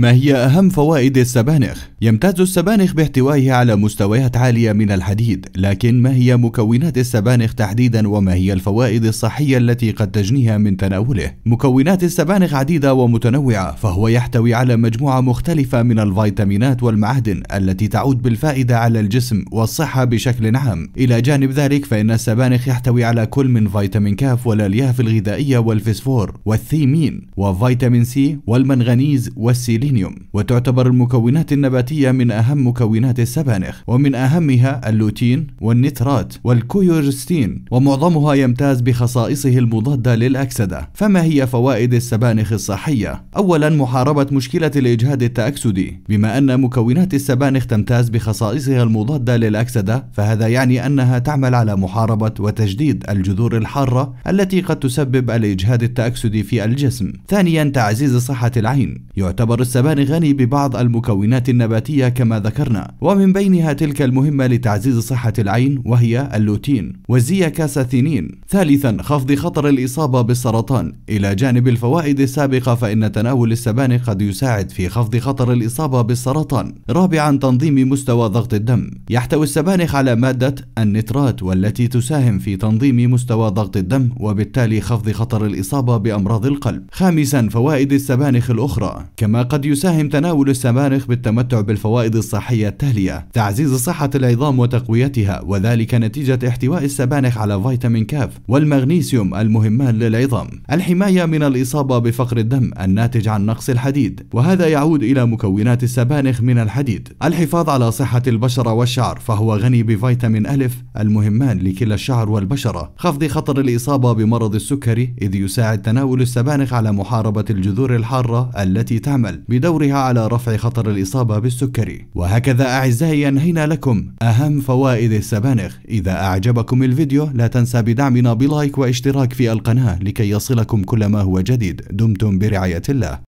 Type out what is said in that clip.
ما هي أهم فوائد السبانخ؟ يمتاز السبانخ باحتوائه على مستويات عالية من الحديد، لكن ما هي مكونات السبانخ تحديدا وما هي الفوائد الصحية التي قد تجنيها من تناوله؟ مكونات السبانخ عديدة ومتنوعة، فهو يحتوي على مجموعة مختلفة من الفيتامينات والمعادن التي تعود بالفائدة على الجسم والصحة بشكل عام، إلى جانب ذلك فإن السبانخ يحتوي على كل من فيتامين كاف والألياف الغذائية والفسفور والثيمين وفيتامين سي والمنغنيز والسيلين السيلينيوم وتعتبر المكونات النباتية من أهم مكونات السبانخ ومن أهمها اللوتين والنترات والكيورستين ومعظمها يمتاز بخصائصه المضادة للأكسدة فما هي فوائد السبانخ الصحية؟ أولا محاربة مشكلة الإجهاد التأكسدي بما أن مكونات السبانخ تمتاز بخصائصها المضادة للأكسدة فهذا يعني أنها تعمل على محاربة وتجديد الجذور الحارة التي قد تسبب الإجهاد التأكسدي في الجسم ثانيا تعزيز صحة العين يعتبر السبانخ السبان غني ببعض المكونات النباتية كما ذكرنا ومن بينها تلك المهمة لتعزيز صحة العين وهي اللوتين والزياكاساثينين ثالثا خفض خطر الإصابة بالسرطان إلى جانب الفوائد السابقة فإن تناول السبانخ قد يساعد في خفض خطر الإصابة بالسرطان رابعا تنظيم مستوى ضغط الدم يحتوي السبانخ على مادة النترات والتي تساهم في تنظيم مستوى ضغط الدم وبالتالي خفض خطر الإصابة بأمراض القلب خامسا فوائد السبانخ الأخرى كما قد قد يساهم تناول السبانخ بالتمتع بالفوائد الصحية التالية تعزيز صحة العظام وتقويتها وذلك نتيجة احتواء السبانخ على فيتامين كاف والمغنيسيوم المهمان للعظام الحماية من الإصابة بفقر الدم الناتج عن نقص الحديد وهذا يعود إلى مكونات السبانخ من الحديد الحفاظ على صحة البشرة والشعر فهو غني بفيتامين ألف المهمان لكلا الشعر والبشرة خفض خطر الإصابة بمرض السكري إذ يساعد تناول السبانخ على محاربة الجذور الحارة التي تعمل بدورها على رفع خطر الإصابة بالسكري وهكذا أعزائي أنهينا لكم أهم فوائد السبانخ إذا أعجبكم الفيديو لا تنسى بدعمنا بلايك واشتراك في القناة لكي يصلكم كل ما هو جديد دمتم برعاية الله